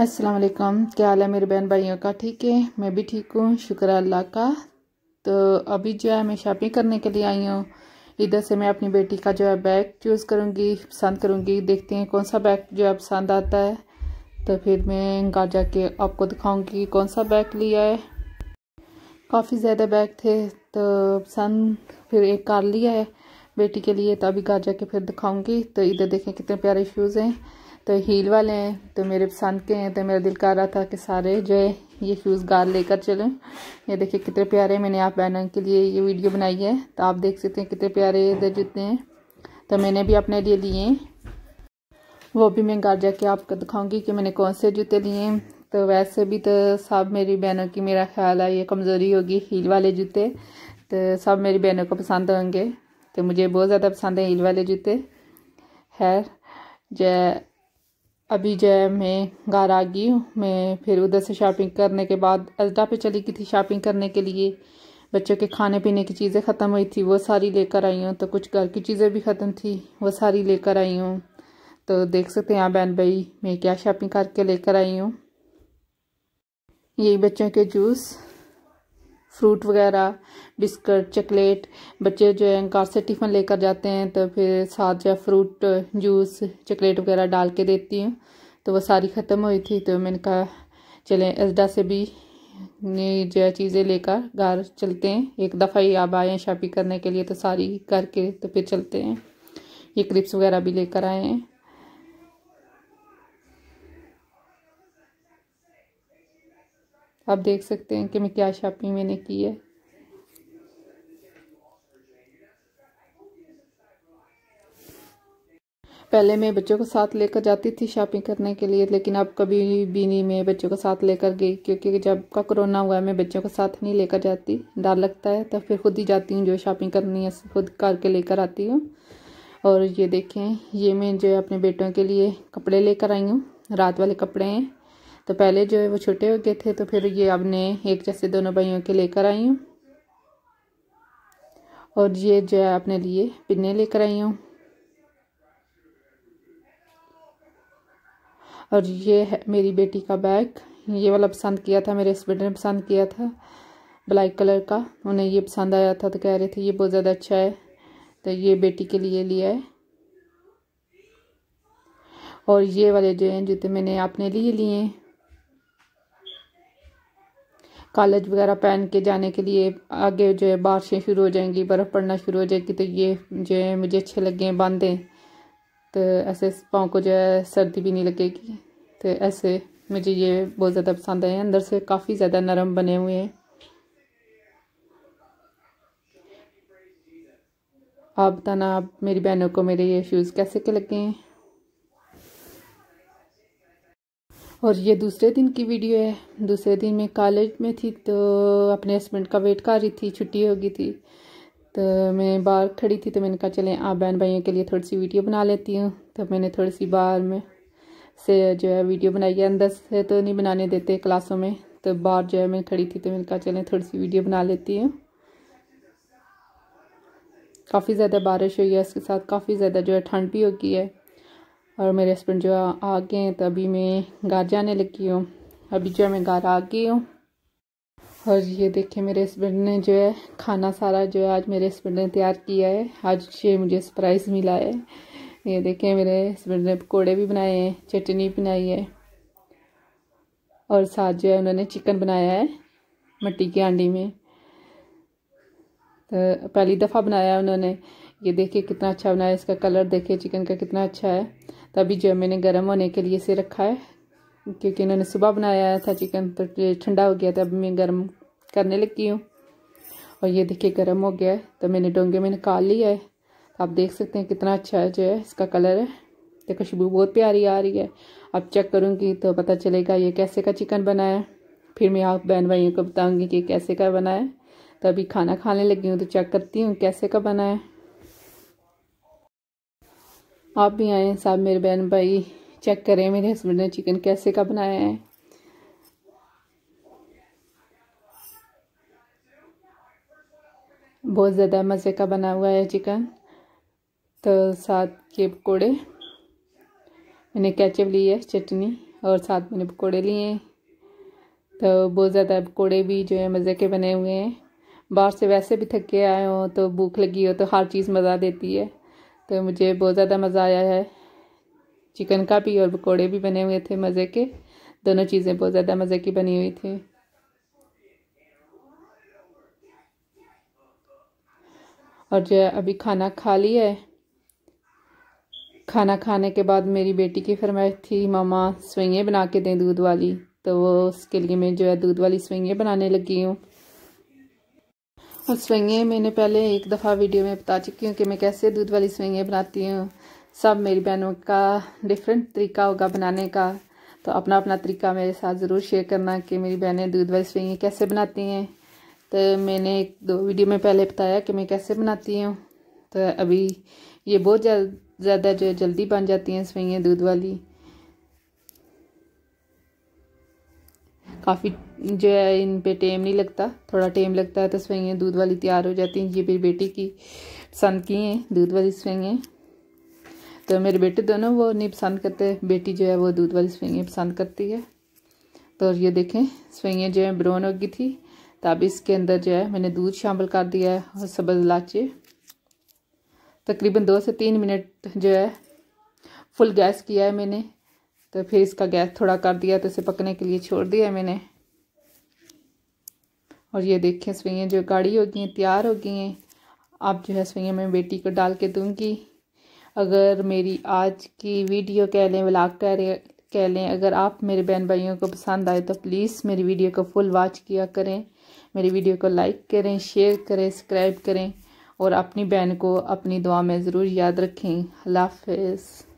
अस्सलाम वालेकुम क्या हाल है मेरे बहन भाइयों का ठीक है मैं भी ठीक हूँ शुक्र अल्लाह का तो अभी जो है मैं शॉपिंग करने के लिए आई हूँ इधर से मैं अपनी बेटी का जो है बैग चूज़ करूँगी पसंद करूँगी देखते हैं कौन सा बैग जो है पसंद आता है तो फिर मैं घर जाके आपको दिखाऊँगी कौन सा बैग लिया है काफ़ी ज़्यादा बैग थे तो पसंद फिर एक कार लिया है बेटी के लिए तो अभी घर के फिर दिखाऊंगी तो इधर देखें कितने प्यारे शूज़ हैं तो हील वाले हैं तो मेरे पसंद के हैं तो मेरा दिल कर रहा था कि सारे जो है ये शूज़ गार लेकर चलें ये देखिए कितने प्यारे मैंने आप बहनों के लिए ये वीडियो बनाई है तो आप देख सकते हैं कितने प्यारे इधर जितने हैं तो मैंने भी अपने लिए लिए वो भी मैं घर जाके आपको दिखाऊंगी कि मैंने कौन से जूते लिए तो वैसे भी तो सब मेरी बहनों की मेरा ख्याल है ये कमज़ोरी होगी हील वाले जूते तो सब मेरी बहनों को पसंद होंगे तो मुझे बहुत ज़्यादा पसंद है हील वाले जूते है जै अभी जय मैं घर आ गई हूँ मैं फिर उधर से शॉपिंग करने के बाद अल्टा पे चली गई थी शॉपिंग करने के लिए बच्चों के खाने पीने की चीज़ें ख़त्म हुई थी वो सारी लेकर आई हूँ तो कुछ घर की चीज़ें भी ख़त्म थी वो सारी लेकर आई हूँ तो देख सकते हैं आप बहन भाई मैं क्या शॉपिंग करके लेकर आई हूँ यही बच्चों के जूस फ्रूट वगैरह बिस्किट चॉकलेट बच्चे जो है घर से टिफ़िन लेकर जाते हैं तो फिर साथ जो है फ्रूट जूस चॉकलेट वगैरह डाल के देती हूँ तो वो सारी ख़त्म हुई थी तो मैंने कहा चलें एजडा से भी जो है चीज़ें लेकर घर चलते हैं एक दफ़ा ही आप आए हैं शॉपिंग करने के लिए तो सारी करके तो फिर चलते हैं ये क्रिप्स वगैरह भी लेकर आए हैं आप देख सकते हैं कि मैं क्या शॉपिंग मैंने की है पहले मैं बच्चों को साथ लेकर जाती थी शॉपिंग करने के लिए लेकिन अब कभी भी नहीं मैं बच्चों को साथ लेकर गई क्योंकि जब का कोरोना हुआ है मैं बच्चों को साथ नहीं लेकर जाती डर लगता है तो फिर खुद ही जाती हूँ जो शॉपिंग करनी है खुद करके लेकर आती हूँ और ये देखें ये मैं जो अपने बेटों के लिए कपड़े लेकर आई हूँ रात वाले कपड़े हैं तो पहले जो है वो छोटे हो गए थे तो फिर ये अब नए एक जैसे दोनों भाइयों के लेकर आई हूँ और ये जो है अपने लिए पिन्ने लेकर आई हूँ और ये है मेरी बेटी का बैग ये वाला पसंद किया था मेरे हस्बैंड ने पसंद किया था ब्लैक कलर का उन्हें ये पसंद आया था तो कह रहे थे ये बहुत ज़्यादा अच्छा है तो ये बेटी के लिए लिया है और ये वाले जो हैं जूते मैंने अपने लिए लिए हैं कॉलेज वगैरह पहन के जाने के लिए आगे जो है बारिशें शुरू हो जाएंगी बर्फ़ पड़ना शुरू हो जाएगी तो ये जो है मुझे अच्छे लगे हैं बांधें तो ऐसे पाँव को जो है सर्दी भी नहीं लगेगी तो ऐसे मुझे ये बहुत ज़्यादा पसंद आए अंदर से काफ़ी ज़्यादा नरम बने हुए हैं आप बताना आप मेरी बहनों को मेरे ये शूज़ कैसे के लगे हैं और ये दूसरे दिन की वीडियो है दूसरे दिन मैं कॉलेज में थी तो अपने हस्बैंड का वेट कर रही थी छुट्टी हो गई थी तो मैं बाहर खड़ी थी तो मैंने कहा चलें आप बहन भाइयों के लिए थोड़ी सी वीडियो बना लेती हूँ तो मैंने थोड़ी सी बाहर में से जो है वीडियो बनाई है अंदर से तो नहीं बनाने देते क्लासों में तो बाहर जो है मैं खड़ी थी तो मैंने कहा चलें थोड़ी सी वीडियो बना लेती हूँ काफ़ी ज़्यादा बारिश हुई है उसके साथ काफ़ी ज़्यादा जो है ठंड भी होगी है और मेरे हस्बैंड जो आ गए हैं तो अभी मैं घर जाने लगी हूँ अभी जो है मैं घर आ गई हूँ और ये देखिए मेरे हस्बैंड ने जो है खाना सारा जो है आज मेरे हस्बैंड ने तैयार किया है आज ये मुझे सरप्राइज़ मिला है ये देखिए मेरे हस्बैंड ने पकौड़े भी बनाए हैं चटनी बनाई है और साथ जो है उन्होंने चिकन बनाया है मट्टी की आंडी में तो पहली दफ़ा बनाया उन्होंने ये देखिए कितना अच्छा बनाया इसका कलर देखिए चिकन का कितना अच्छा है तो अभी जो है मैंने गर्म होने के लिए इसे रखा है क्योंकि इन्होंने सुबह बनाया था चिकन तो ठंडा हो गया था अभी मैं गर्म करने लगी हूँ और ये देखिए गर्म हो गया है तो मैंने डोंगे में निकाल लिया है आप देख सकते हैं कितना अच्छा जो है इसका कलर है तो खुशबू बहुत प्यारी आ रही है अब चेक करूँगी तो पता चलेगा ये कैसे का चिकन बनाया है फिर मैं आप बहन भाइयों को बताऊँगी कि कैसे का बना है तो अभी खाना खाने लगी हूँ तो चेक करती हूँ कैसे का बनाया आप भी आएँ सब मेरे बहन भाई चेक करें मेरे हस्बैंड ने चिकन कैसे का बनाया है बहुत ज़्यादा मज़े का बना हुआ है चिकन तो साथ के पकोड़े मैंने कैचअप ली है चटनी और साथ मैंने पकोड़े लिए हैं तो बहुत ज़्यादा पकोड़े भी जो है मज़े के बने हुए हैं बाहर से वैसे भी थके आए हों तो भूख लगी हो तो हर चीज़ मज़ा देती है तो मुझे बहुत ज़्यादा मज़ा आया है चिकन का भी और पकौड़े भी बने हुए थे मज़े के दोनों चीज़ें बहुत ज़्यादा मज़े की बनी हुई थी और जो अभी खाना खा लिया है खाना खाने के बाद मेरी बेटी की फरमाइश थी मामा स्वइयाँ बना के दें दूध वाली तो वो उसके लिए मैं जो है दूध वाली स्वइयाँ बनाने लगी हूँ और स्विंगें मैंने पहले एक दफ़ा वीडियो में बता चुकी हूँ कि मैं कैसे दूध वाली स्विंगें बनाती हूँ सब मेरी बहनों का डिफरेंट तरीका होगा बनाने का तो अपना अपना तरीका मेरे साथ ज़रूर शेयर करना कि मेरी बहनें दूध वाली स्विंगें कैसे बनाती हैं तो मैंने एक दो वीडियो में पहले बताया कि मैं कैसे बनाती हूँ तो अभी ये बहुत ज़्यादा जो जल्दी बन जाती हैं स्विंगें दूध वाली काफ़ी जो है इन पे टेम नहीं लगता थोड़ा टेम लगता है तो स्वेंगें दूध वाली तैयार हो जाती हैं ये मेरी बेटी की पसंद की हैं दूध वाली स्वेंगें तो मेरे बेटे दोनों वो नहीं पसंद करते बेटी जो है वो दूध वाली स्वयं पसंद करती है तो ये देखें स्वेंगें जो है ब्राउन हो गई थी तो अब इसके अंदर जो है मैंने दूध शामिल कर दिया है और सब्ज़ लाचे तकरीबन दो से तीन मिनट जो है फुल गैस किया है मैंने तो फिर इसका गैस थोड़ा कर दिया तो इसे पकने के लिए छोड़ दिया मैंने और ये देखें सवैयाँ जो गाड़ी हो गई हैं तैयार हो गई हैं आप जो है सवैयाँ मैं बेटी को डाल के दूँगी अगर मेरी आज की वीडियो कह लें ब्लाग कह रहे कह लें अगर आप मेरे बहन भाइयों को पसंद आए तो प्लीज़ मेरी वीडियो को फुल वॉच किया करें मेरी वीडियो को लाइक करें शेयर करें सब्सक्राइब करें और अपनी बहन को अपनी दुआ में ज़रूर याद रखें अल्लाह हाफ